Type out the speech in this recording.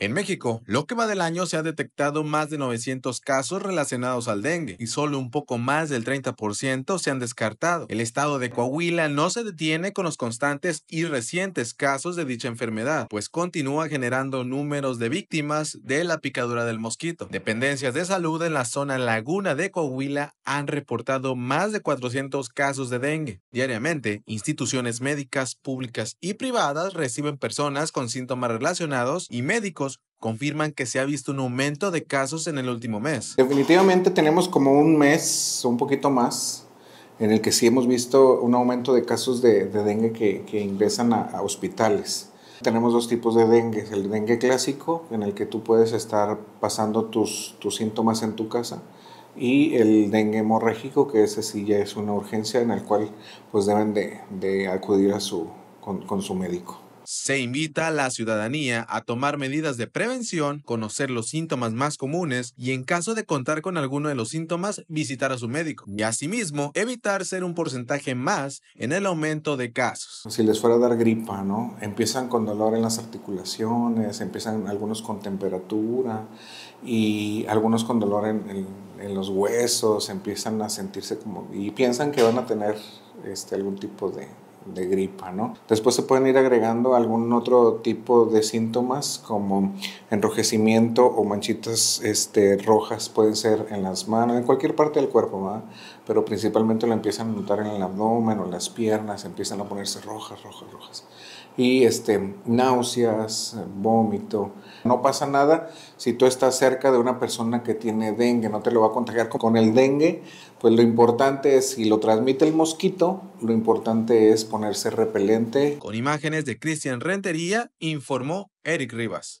En México, lo que va del año se ha detectado más de 900 casos relacionados al dengue y solo un poco más del 30% se han descartado. El estado de Coahuila no se detiene con los constantes y recientes casos de dicha enfermedad, pues continúa generando números de víctimas de la picadura del mosquito. Dependencias de salud en la zona laguna de Coahuila han reportado más de 400 casos de dengue. Diariamente, instituciones médicas públicas y privadas reciben personas con síntomas relacionados y médicos confirman que se ha visto un aumento de casos en el último mes. Definitivamente tenemos como un mes, un poquito más, en el que sí hemos visto un aumento de casos de, dengue que, ingresan a, hospitales. Tenemos dos tipos de dengue, el dengue clásico, en el que tú puedes estar pasando tus, síntomas en tu casa, y el dengue hemorrágico, que ese sí ya es una urgencia en el cual pues deben de, acudir a su, con su médico. Se invita a la ciudadanía a tomar medidas de prevención, conocer los síntomas más comunes y en caso de contar con alguno de los síntomas, visitar a su médico. Y asimismo, evitar ser un porcentaje más en el aumento de casos. Si les fuera a dar gripa, ¿no? Empiezan con dolor en las articulaciones, empiezan algunos con temperatura y algunos con dolor en, los huesos, empiezan a sentirse como... y piensan que van a tener este, algún tipo de de gripa, ¿no? Después se pueden ir agregando algún otro tipo de síntomas como enrojecimiento o manchitas este, rojas, pueden ser en las manos, en cualquier parte del cuerpo, ¿no? Pero principalmente lo empiezan a notar en el abdomen o en las piernas, empiezan a ponerse rojas, rojas, rojas. Y este, náuseas, vómito. No pasa nada si tú estás cerca de una persona que tiene dengue, no te lo va a contagiar con el dengue. Pues lo importante es, si lo transmite el mosquito, lo importante es ponerse repelente. Con imágenes de Cristian Rentería, informó Eric Rivas.